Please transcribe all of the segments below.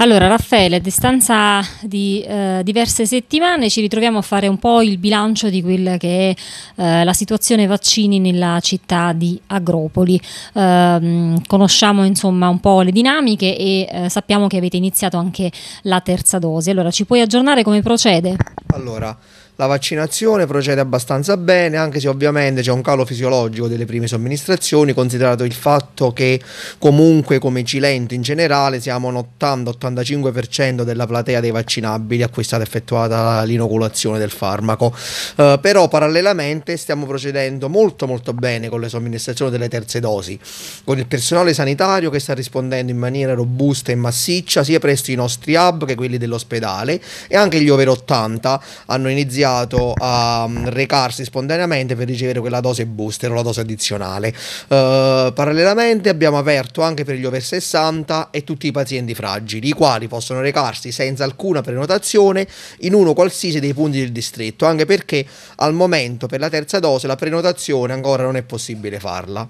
Allora Raffaele, a distanza di eh, diverse settimane ci ritroviamo a fare un po' il bilancio di quella che è eh, la situazione vaccini nella città di Agropoli. Eh, conosciamo insomma un po' le dinamiche e eh, sappiamo che avete iniziato anche la terza dose. Allora ci puoi aggiornare come procede? Allora, la vaccinazione procede abbastanza bene, anche se ovviamente c'è un calo fisiologico delle prime somministrazioni, considerato il fatto che comunque come Cilento in generale siamo un 80-85% della platea dei vaccinabili a cui è stata effettuata l'inoculazione del farmaco. Eh, però parallelamente stiamo procedendo molto molto bene con le somministrazioni delle terze dosi, con il personale sanitario che sta rispondendo in maniera robusta e massiccia sia presso i nostri hub che quelli dell'ospedale e anche gli over 80 hanno iniziato consigliato a mm, recarsi spontaneamente per ricevere quella dose booster o la dose addizionale. Uh, parallelamente abbiamo aperto anche per gli over 60 e tutti i pazienti fragili, i quali possono recarsi senza alcuna prenotazione in uno qualsiasi dei punti del distretto, anche perché al momento per la terza dose la prenotazione ancora non è possibile farla.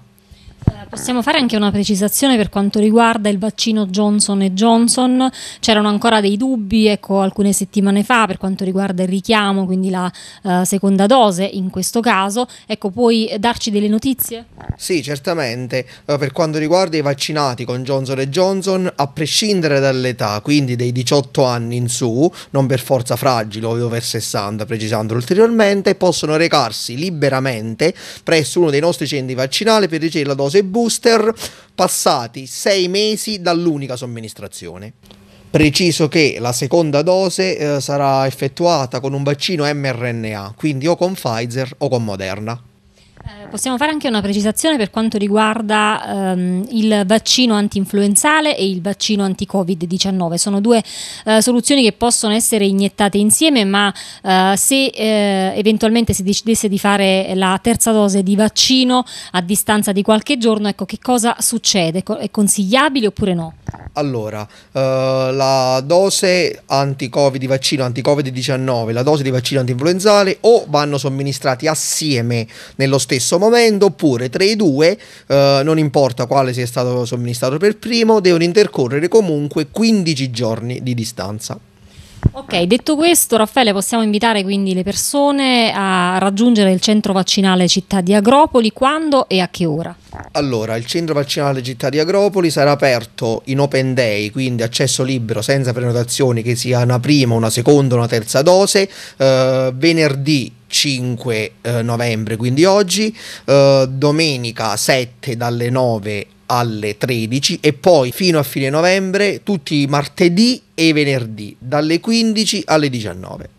Possiamo fare anche una precisazione per quanto riguarda il vaccino Johnson Johnson. C'erano ancora dei dubbi ecco, alcune settimane fa per quanto riguarda il richiamo, quindi la uh, seconda dose in questo caso. Ecco, puoi darci delle notizie? Sì, certamente. Uh, per quanto riguarda i vaccinati con Johnson Johnson, a prescindere dall'età, quindi dei 18 anni in su, non per forza fragili o over 60, precisandolo ulteriormente, possono recarsi liberamente presso uno dei nostri centri vaccinali per ricevere la dose booster booster passati sei mesi dall'unica somministrazione. Preciso che la seconda dose eh, sarà effettuata con un vaccino mRNA, quindi o con Pfizer o con Moderna. Eh, possiamo fare anche una precisazione per quanto riguarda ehm, il vaccino anti-influenzale e il vaccino anti-Covid-19. Sono due eh, soluzioni che possono essere iniettate insieme, ma eh, se eh, eventualmente si decidesse di fare la terza dose di vaccino a distanza di qualche giorno, ecco che cosa succede? È consigliabile oppure no? Allora, eh, la dose anti-Covid di vaccino anti-Covid-19, la dose di vaccino anti-influenzale o vanno somministrati assieme nello stesso momento oppure tra i due, eh, non importa quale sia stato somministrato per primo, devono intercorrere comunque 15 giorni di distanza. Ok, detto questo, Raffaele, possiamo invitare quindi le persone a raggiungere il centro vaccinale Città di Agropoli quando e a che ora? Allora, il centro vaccinale Città di Agropoli sarà aperto in open day, quindi accesso libero senza prenotazioni che sia una prima, una seconda, una terza dose, eh, venerdì 5 eh, novembre, quindi oggi, eh, domenica 7 dalle 9 alle 13 e poi fino a fine novembre tutti i martedì e venerdì dalle 15 alle 19.